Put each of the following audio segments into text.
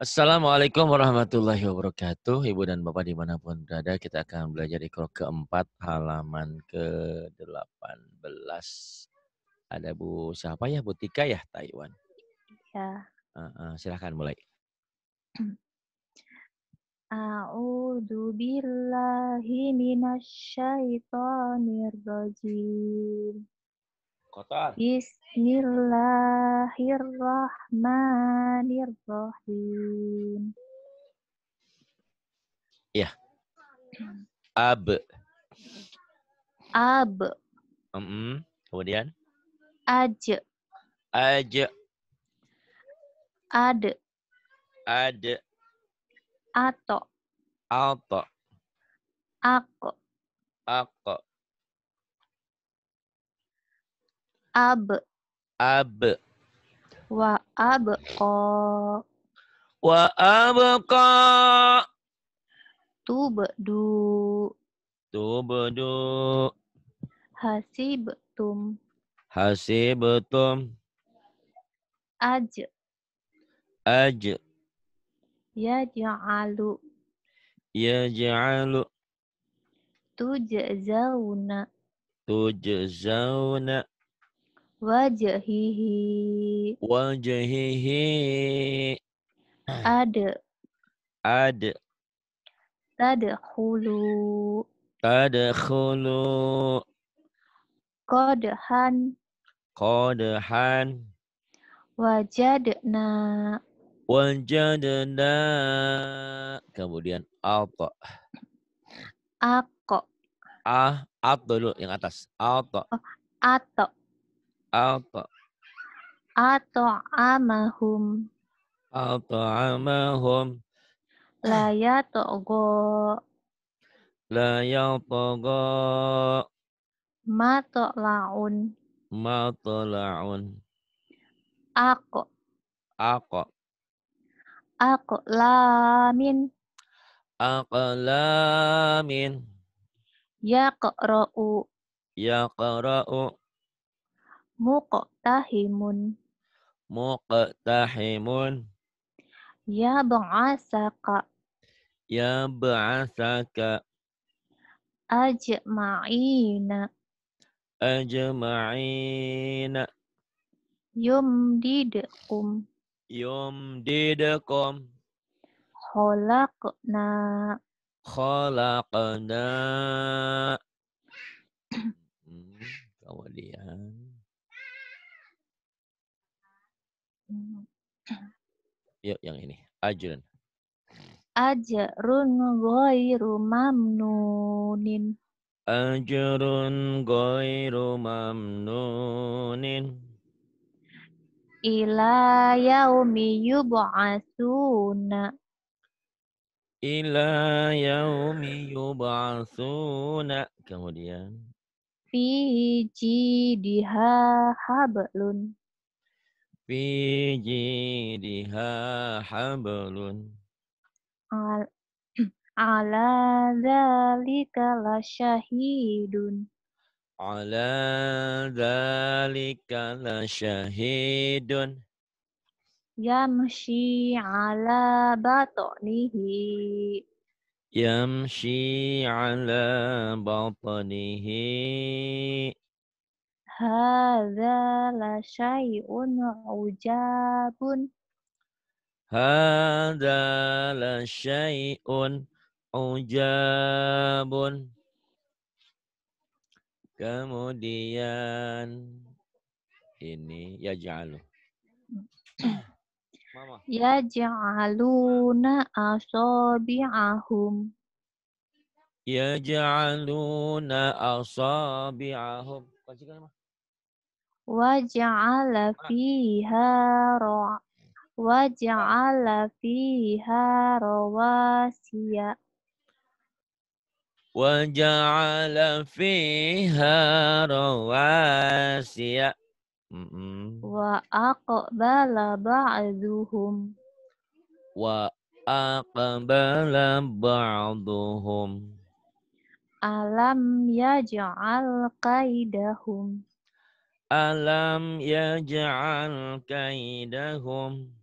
Assalamualaikum warahmatullahi wabarakatuh. Ibu dan Bapak dimanapun berada, kita akan belajar di ikro keempat halaman ke-18. Ada Bu siapa ya? Bu Tika ya, Taiwan. Ya. Uh, uh, silahkan mulai. A'udhu billahi minasyaitonir rajim. Kotor. Bismillahirrahmanirrahim. Ya. Ab. Ab. Mm -mm. Kemudian? Aj. Aj. Ad. Ad. Ato. Ato. Ako. Ako. ab ab wa ko wa tu tu bedu, bedu hasib tum ya tum aj aj tu jazawna, tu jazawna. Wajahihi. Wajahihi. Ada. Ada. Tadkhulu. Tadkhulu. Qadhan. Qadhan. Wajadna. Wajadna. Kemudian alta. Ako. Ah, atau dulu yang atas. atau Oh, ato. Apa? Laya togo. La yatogho. La laun. Matola'un. laun. Ako. Ako. Ako lamin. lamin. Yaqra'u. Yaqra'u muqtahimun. Muqtahimun. Ya ba'asaka. Ya ba'asaka. Ajma'ina. Ajma'ina. Yumdidkum. Yumdidkum. Khalaqna. Khalaqna. Hmm, kemudian. Yuk yang ini. Ajrun. Ajrun ghairu mamnunin. Ajrun ghairu mamnunin. Ila yaumi yub'asuna. Ila yaumi yub'asuna. Kemudian. Fi diha hablun fi jidiha hablun ala dzalika la syahidun ala dzalika la syahidun yamshi ala batnihi yamshi ala batnihi Hadza la syai'un ujabun. Hadza la syai'un ujabun. Kemudian ini ya ja'alu. Ya ja'aluna asabi'ahum. Ya ja'aluna asabi'ahum. Kuncikan, Mama waj'ala fiha ra waj'ala fiha rawasiya waj'ala fiha rawasiya mm -mm. wa aqbala ba'dhum wa aqbala ba'dhum alam yaj'al qaidahum Alam yaj'al kaidahum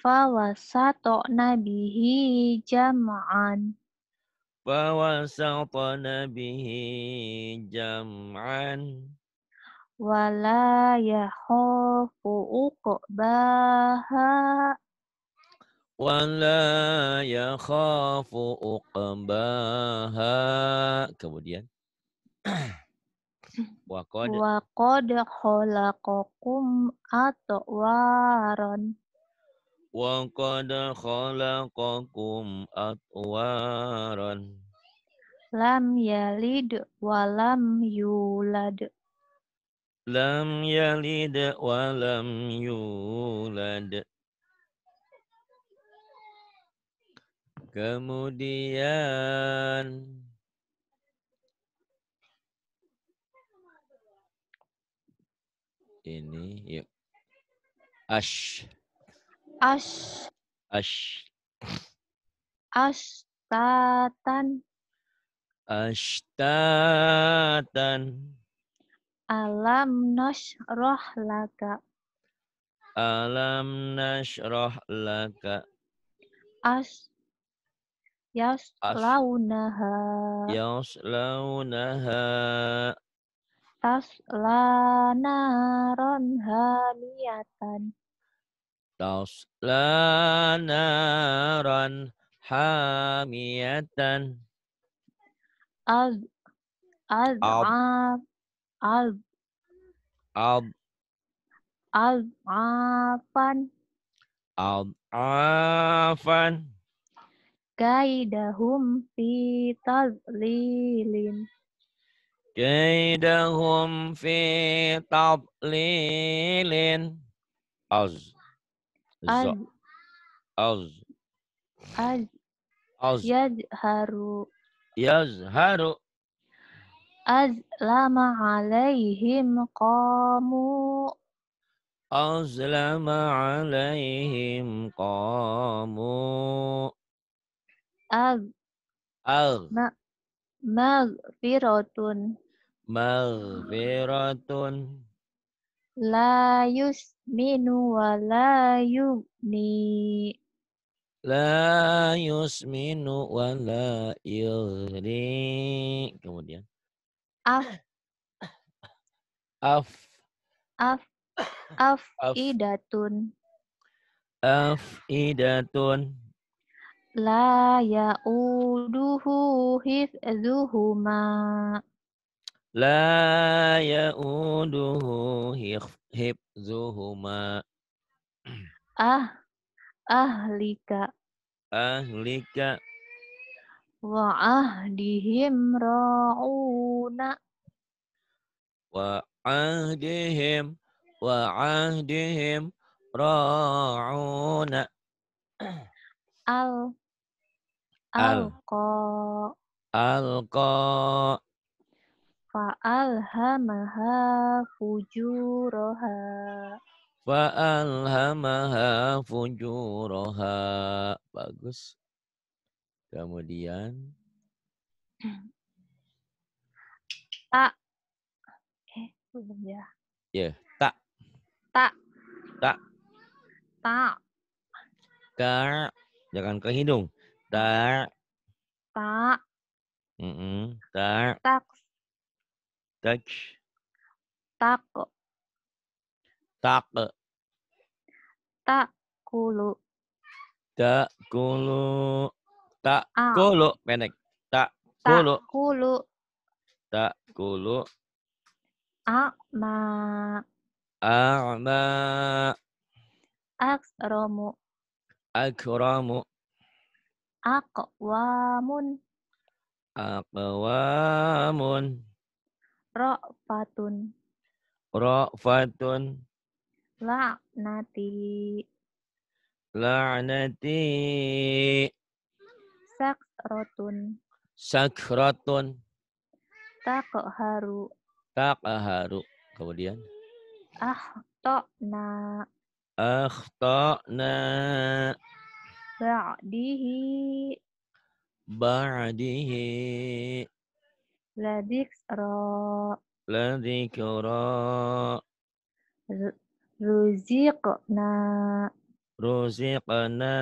Fawasatna nabihi jam'an Fawasatna nabihi jam'an Wala yakhafu uqbaha Wala yakhafu uqbaha Kemudian Wakod. Wakod kholakokum atwaron. Wakod khalaqakum atwaran Lam yalid walam yulad. Lam yalid walam yulad. Kemudian ini yuk. Ya. Ash. Ash. Ash. Ashtatan. Ashtatan. Alam roh laka. Alam roh laka. As Yaslaunaha. Yaslaunaha tasla naron hamiyatan tasla naron hamiyatan az az ab az ab az afan az afan kaidahum fi tazlilin kaidahum fi tablilin az az az az az yadharu yazharu az lama alaihim qamu az lama alaihim qamu ag ag ma ma firatun maghfiratun la yusminu wa la yumni la yusminu wa la kemudian af af af af, idatun af idatun la ya'uduhu hifzuhuma La ya'uduhu hifzuhuma. Ah, ahlika. Ahlika. Wa ahdihim ra'una. Wa ahdihim. Wa ahdihim ra'una. Al. Al. Alqa. Alqa. Fa'alhamaha fujuroha. Fa'alhamaha fujuroha. Bagus. Kemudian. Tak. Eh, belum ya. Ya, yeah. tak. Tak. Tak. Tak. Tak. Jangan ke hidung. Tak. Tak. Mm -mm. Tak. Tak tak Tak. Tak. Takulu. tak Takulu. Pendek. Takulu. Takulu. Takulu. A'ma. A'ma. Aksromu. Akramu. Akwamun. Akwamun sak Ra'fatun. La'nati. La'nati. Sakrotun. Sakrotun. Takharu. haru, Kemudian. ah ah Ahtokna. Ahtokna. Ba'dihi. Ba'dihi. Ladikra. Ladikra. Ruziqna. Ruziqna.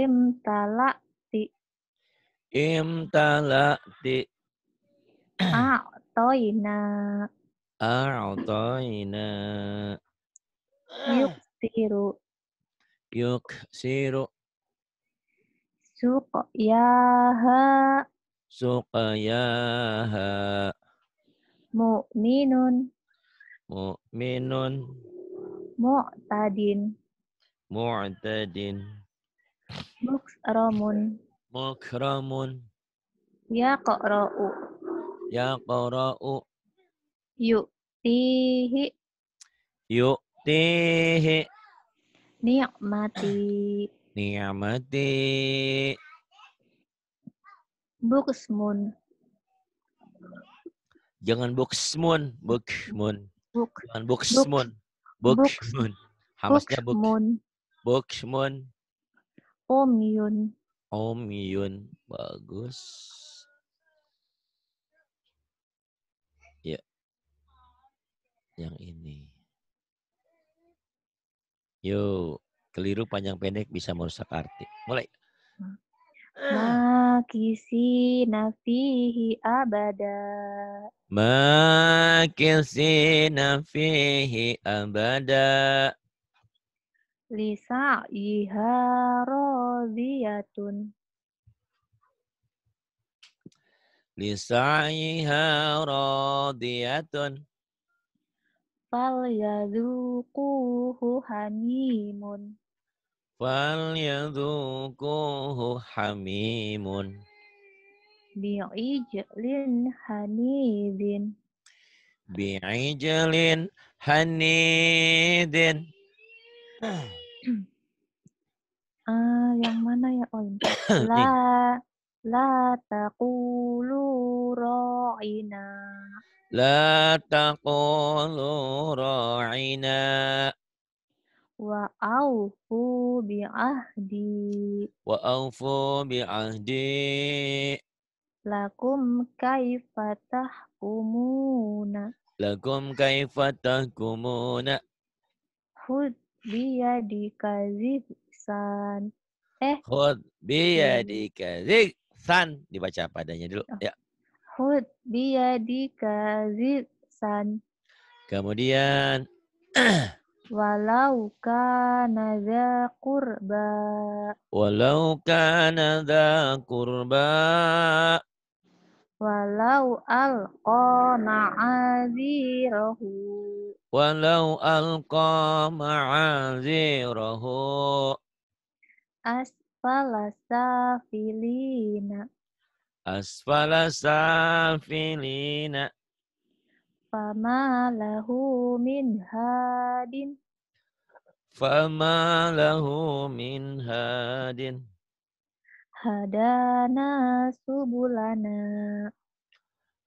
Imtala'ti. Imtala'ti. A'toina. A'toina. Yuksiru. Yuksiru. Suqyaha tadin, mu'minun tadin, mu'tadin mu'tadin mukramun mukramun ya qara'u ya qara'u yu'tihi yu'tihi ni'mati ni'mati Buksmun. Jangan buksmun, buksmun. Book. Jangan buksmun. Buksmun. Hamasnya Book Buksmun. Om Yun. Om Yun. Bagus. Ya. Yang ini. Yuk, keliru panjang pendek bisa merusak arti. Mulai. Ah. Makisi nafihi abada. Makisi nafihi abada. Lisa iha Lisa iha rodiyatun. Fal yaduquhu hamimun falyadhukuhu hamimun bi'ijlin hanidin bi'ijlin hanidin ah yang mana ya oh la la taqulu ra'ina la taqulu ra'ina Wa aufu bi ahdi. Wa aufu bi ahdi. Lakum Kaifatah Kumuna, Lakum Kaifatah Kumuna, Hud biyadika ziksan. Eh. Hud iya. biyadika ziksan. Dibaca padanya dulu. Oh. Ya. Hud biyadika ziksan. Kemudian. Walau kana dha kurba. Walau kana dha kurba. Walau alqa ma'azirahu. Walau alqa ma'azirahu. Asfala safilina. Asfala safilina fama lahu min hadin fama lahu min hadin hadana subulana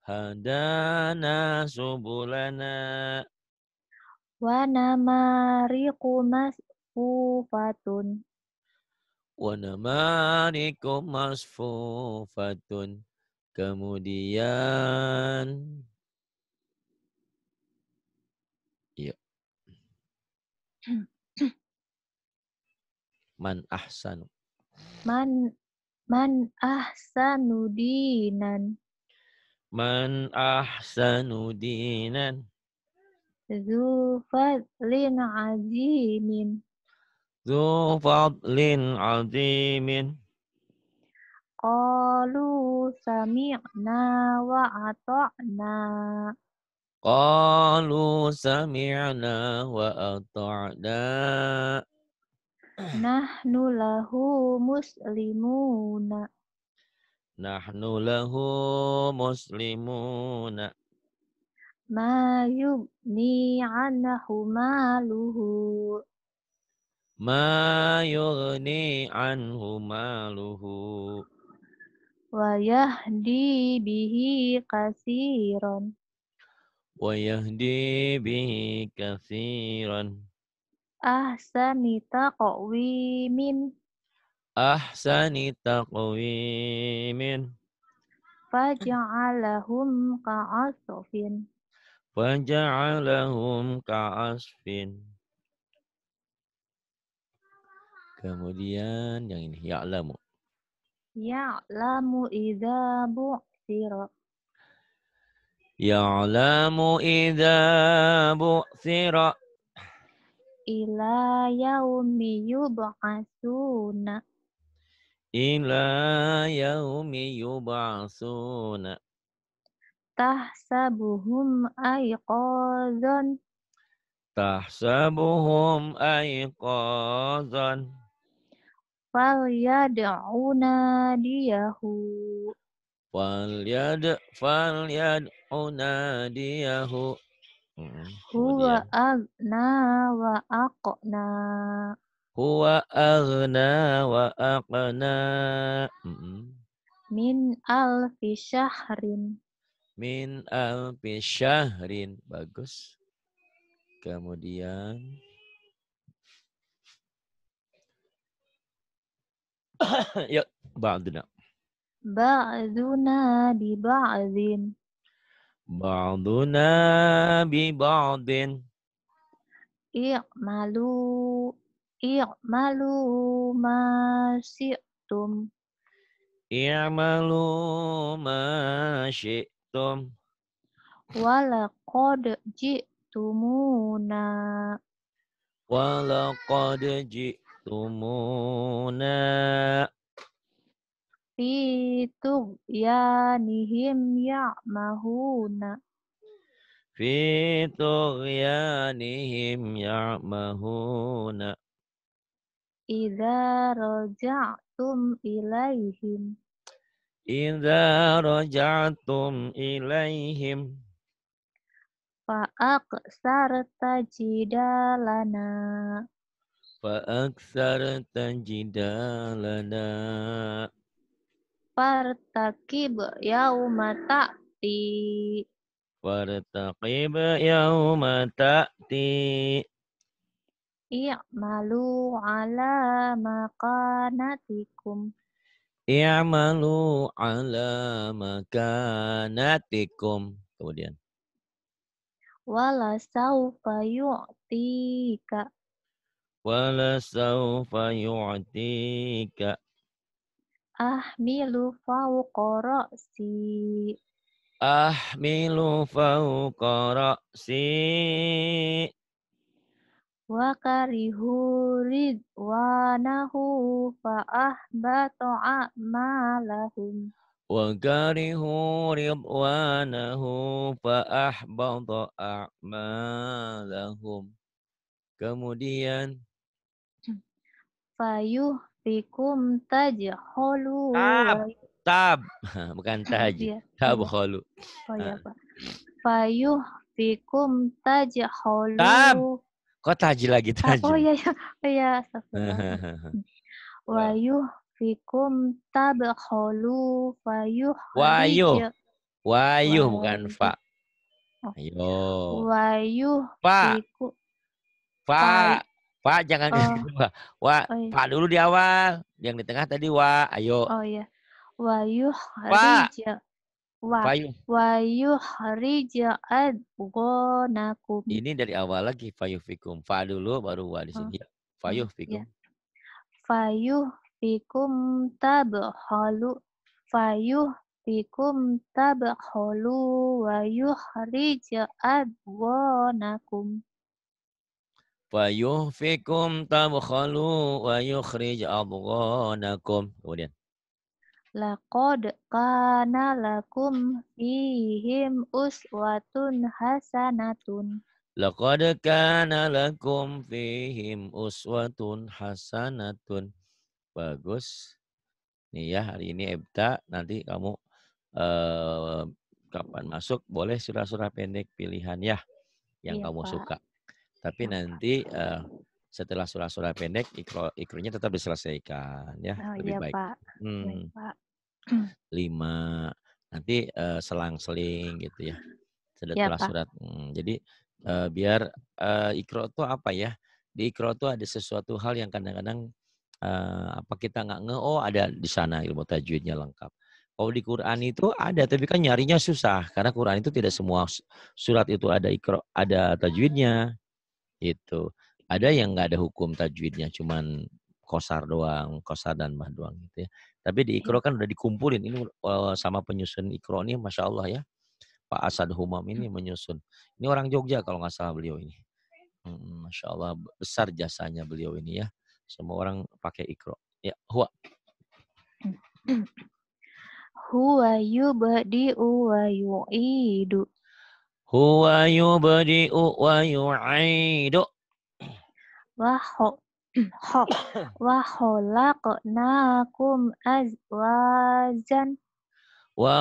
hadana subulana wa namariku masfufatun wa namariku masfufatun kemudian Man ahsanu. Man man ahsanu dinan. Man ahsanu dinan. Zu fadlin azimin. Zu fadlin azimin. Qalu sami'na wa ata'na. Qalu sami'na wa ata'na. Nahnu lahu muslimuna. Nahnu lahu muslimuna. Ma yubni anhu maluhu. Ma yughni anhu maluhu. Wa yahdi bihi kasiron. ويهدي به كثيرا أحسن تقويم أحسن تقويم فجعلهم كعصف فجعلهم كعصف Kemudian yang ini, ya'lamu. Ya'lamu idza bu'sira. Ya'lamu idza bu'thira ila yaumi yub'asuna ila yaumi yub'asuna tahsabuhum ayqazan tahsabuhum ayqazan falyad'una diyahu Falyad falyad unadiyahu. Hmm, Huwa agna wa aqna. Huwa agna wa aqna. Hmm. Min alfi syahrin. Min alfi syahrin. Bagus. Kemudian. Yuk, ba'duna. Ba'duna bi ba'din. Ba'duna bi ba'din. I'malu i'malu ma syi'tum. I'malu ma syi'tum. Walaqad ji'tumuna. Walaqad ji'tumuna fi tughyanihim ya'mahuna fi tughyanihim ya'mahuna idza raja'tum ilaihim idza raja'tum ilaihim fa'aqsar tajidalana fa'aqsar tajidalana Fartaqib yauma ta'ti. Fartaqib yauma ta'ti. I'malu ala makanatikum. I'malu ala makanatikum. Kemudian. Wala saufa yu'tika. Wala saufa yu'tika. Ahmilu fauqa ra'si. Ahmilu fauqa si. Wa karihu ridwanahu fa ahbatu a'malahum. Wa karihu ridwanahu fa ahbata a'malahum. Kemudian fayuh rabbikum tajholu. Tab, tab. Bukan taj. Iya. Tab kholu. Oh iya, ah. Pak. Fayuh fikum tajholu. Tab. Kok taj lagi ah, taj? Oh iya, iya. Oh, iya. iya. Wayuh fikum tabholu. fayuh. Wayuh. Wayuh bukan fa. Ayo. Wayuh. Fa. Oh. Fa. Pak jangan oh. gitu, Pak. Wah, oh, iya. Pak dulu di awal. Yang di tengah tadi wa, ayo. Oh iya. Wa Wahyu Wa wa yuhrija adghanakum. Ini dari awal lagi fikum. Fa dulu baru wa di sini. Oh. Iya. fikum. Yeah. Fayufikum tabhalu. Wahyu tabhalu wa yuhrija adghanakum. Fayuhfikum tabkhalu wa yukhrij abghanakum. Kemudian. Laqad kana lakum fihim uswatun hasanatun. Laqad kana lakum fihim uswatun hasanatun. Bagus. Nih ya, hari ini Ebta. Nanti kamu eh, kapan masuk boleh surah-surah pendek pilihan ya. Yang ya, kamu Pak. suka. Tapi nah. nanti uh, setelah surah-surah pendek, ikro, ikronya tetap diselesaikan ya, oh, lebih iya, baik. Pak. Hmm. Baik, Pak. Lima, nanti uh, selang-seling gitu ya. Setelah ya, surat. Hmm, jadi uh, biar uh, ikro itu apa ya? Di ikro itu ada sesuatu hal yang kadang-kadang uh, apa kita nggak nge oh ada di sana ilmu tajwidnya lengkap. Kalau di Quran itu ada, tapi kan nyarinya susah karena Quran itu tidak semua surat itu ada ikro, ada tajwidnya. Itu. Ada yang nggak ada hukum tajwidnya, cuman kosar doang, kosar dan mah doang gitu ya. Tapi di ikro iya. kan udah dikumpulin. Ini eh, sama penyusun ikro ini, masya Allah ya. Pak Asad Humam ini hmm. menyusun. Ini orang Jogja kalau nggak salah beliau ini. masya Allah besar jasanya beliau ini ya. Semua orang pakai ikro. Ya, huwa. Huwa yubadi'u wa yu'idu. Huwa yubadi'u wa yu'idu. Wa khalaqnakum azwajan wa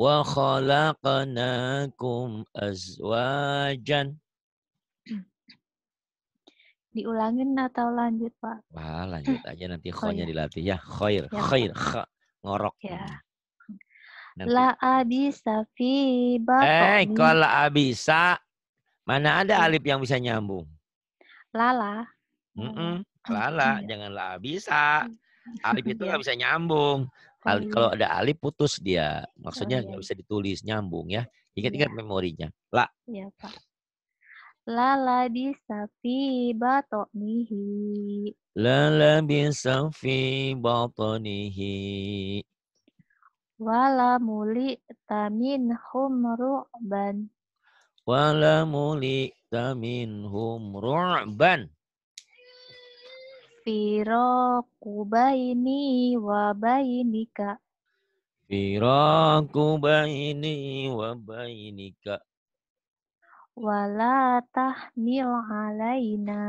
wa khalaqnakum azwajan diulangin atau lanjut pak wah lanjut aja nanti khonya dilatih ya khair ya, khair kha ngorok ya La abisa fi Eh, hey, kalau abisa mana ada hmm. alif yang bisa nyambung? Lala. Mm -mm, lala, iya. jangan la abisa. Alif itu iya. nggak bisa nyambung. Oh, iya. kalau ada alif putus dia, maksudnya oh, nggak bisa ditulis nyambung ya. Ingat-ingat ya. memorinya. La. Iya, Pak. Lala bisa fi batonihi. Lala bisa fi batonihi. Wala muli tamin humru ban Wala muli tamin hum ru'ban. Firaku baini wa bainika. Firaku baini wa bainika. Wala tahmil alaina.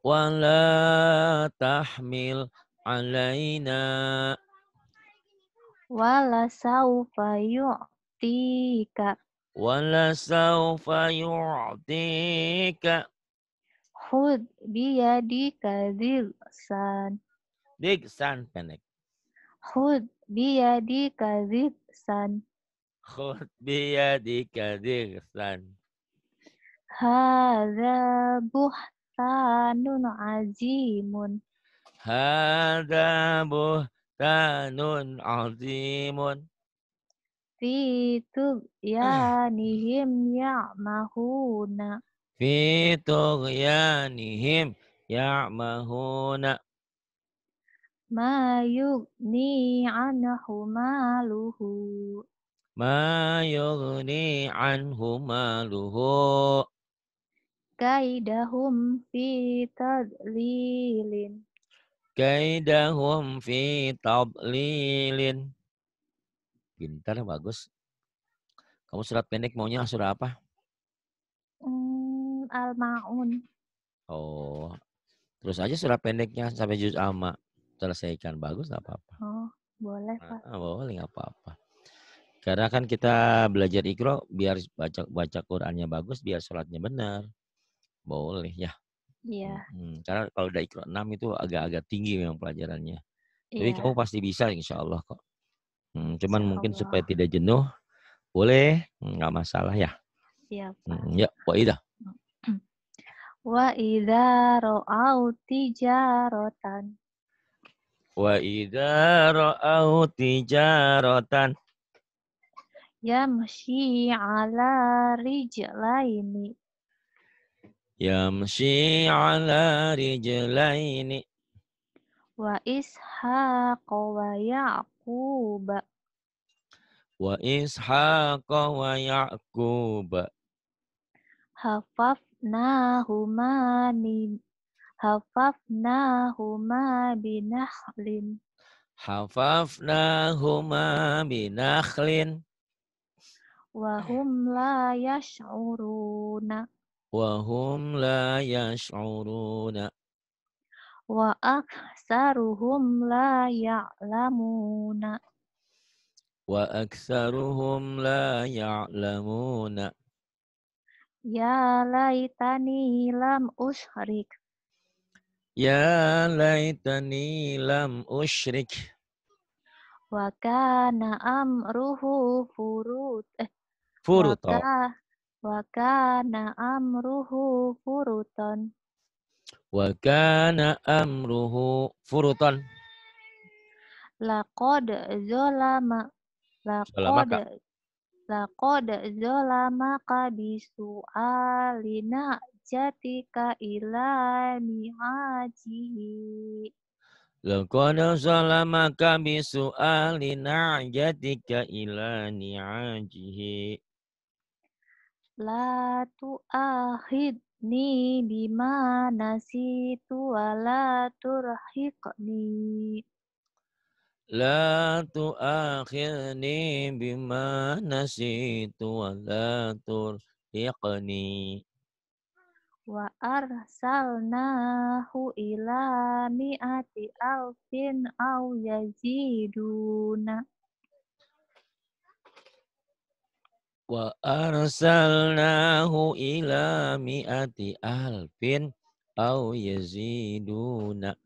Wala tahmil alaina saufa yu'tika saufa yu'tika khud biyadika dhiksan dhiksan pendek khud biyadika dhiksan khud biyadika dhiksan hadza buhtanun azimun Hada buhtanun Tanun azimun. Fi tughyanihim ya'mahuna. Fi ya ya'mahuna. Ma yugni anhu maluhu. Ma yugni anhu maluhu. Kaidahum fi tadlilin kaidahum fi tadlilin. Pintar, bagus. Kamu surat pendek maunya surat apa? Mm, Al-Ma'un. Oh, terus aja surat pendeknya sampai juz amma. selesaikan bagus apa-apa. Oh, boleh nah, pak. Nah, boleh apa-apa. Karena kan kita belajar ikro biar baca baca Qurannya bagus, biar sholatnya benar. Boleh ya. Iya. Hmm, karena kalau udah ikhlas 6 itu agak-agak tinggi memang pelajarannya. Jadi iya. kamu pasti bisa insya Allah kok. Hmm, cuman insya mungkin supaya tidak jenuh, boleh, hmm, nggak masalah ya. Siap. Hmm, ya, wa idha. Wa idha ro'au tijaratan. Wa idha ro'au tijaratan. Ya masih ala rijlaini Yamshi ala rijlaini Wa ishaq wa ya'quba Wa ishaq wa ya'quba Hafafnahuma min Hafafnahuma binakhlin Hafafnahuma binakhlin Wahum la yash'uruna وهم لا يشعرون وأكثرهم لا يعلمون وأكثرهم لا يعلمون يا ليتني لم أشرك يا ليتني لم أشرك وكان أمره فرود فرطا Wa kana amruhu furuton. Wa kana amruhu furuton. Laqad zolama. Laqad laqad zolama kabisu alina jatika ilani mihajihi. Laqad zolama kabisu alina jatika ilani ni'ajihi. La tu'akhidni bima nasitu wa la turhiqni. La tu'akhidni bima nasitu wa la turhiqni. Wa arsalnahu ila mi'ati alfin au yaziduna. Wa arsalnahu ila mi'ati alfin au yaziduna.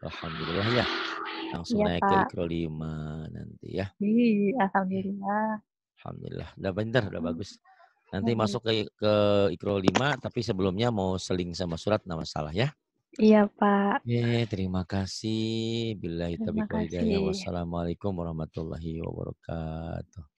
Alhamdulillah ya. Langsung ya, naik ke ke lima nanti ya. Iya, alhamdulillah. Alhamdulillah. Udah bener, udah hmm. bagus. Nanti hmm. masuk ke, ke Ikro 5, tapi sebelumnya mau seling sama surat, nama salah ya. Iya, Pak. Ye, terima kasih. Bila itu Wassalamualaikum warahmatullahi wabarakatuh.